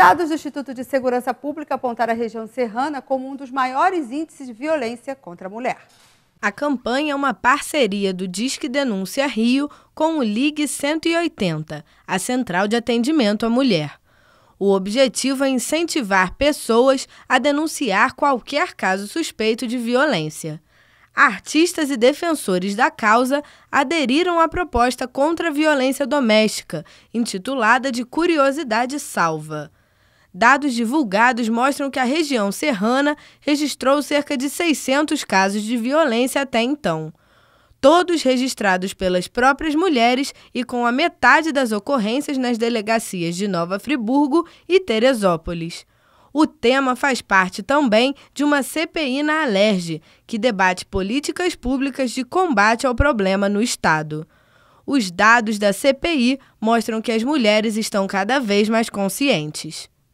Dados do Instituto de Segurança Pública apontaram a região serrana como um dos maiores índices de violência contra a mulher. A campanha é uma parceria do Disque Denúncia Rio com o Ligue 180, a central de atendimento à mulher. O objetivo é incentivar pessoas a denunciar qualquer caso suspeito de violência. Artistas e defensores da causa aderiram à proposta contra a violência doméstica, intitulada de Curiosidade Salva. Dados divulgados mostram que a região serrana registrou cerca de 600 casos de violência até então. Todos registrados pelas próprias mulheres e com a metade das ocorrências nas delegacias de Nova Friburgo e Teresópolis. O tema faz parte também de uma CPI na Alerj, que debate políticas públicas de combate ao problema no Estado. Os dados da CPI mostram que as mulheres estão cada vez mais conscientes.